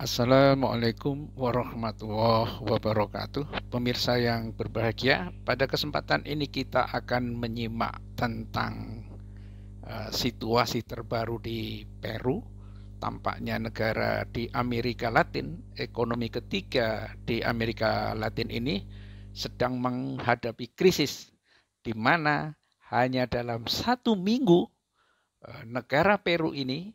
Assalamualaikum warahmatullahi wabarakatuh. Pemirsa yang berbahagia, pada kesempatan ini kita akan menyimak tentang uh, situasi terbaru di Peru. Tampaknya negara di Amerika Latin, ekonomi ketiga di Amerika Latin ini sedang menghadapi krisis di mana hanya dalam satu minggu uh, negara Peru ini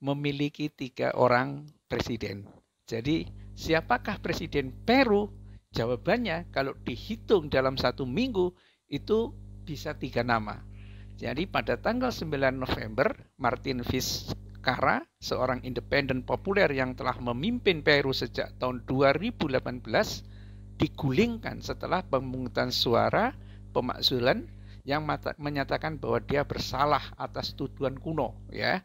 memiliki tiga orang presiden. Jadi siapakah presiden Peru? Jawabannya kalau dihitung dalam satu minggu itu bisa tiga nama. Jadi pada tanggal 9 November, Martin Vizcarra, seorang independen populer yang telah memimpin Peru sejak tahun 2018, digulingkan setelah pemungutan suara pemakzulan yang menyatakan bahwa dia bersalah atas tuduhan kuno ya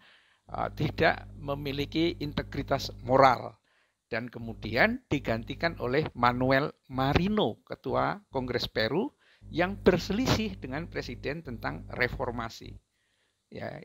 Ah, tidak memiliki integritas moral dan kemudian digantikan oleh Manuel Marino, ketua Kongres Peru yang berselisih dengan presiden tentang reformasi. Ya,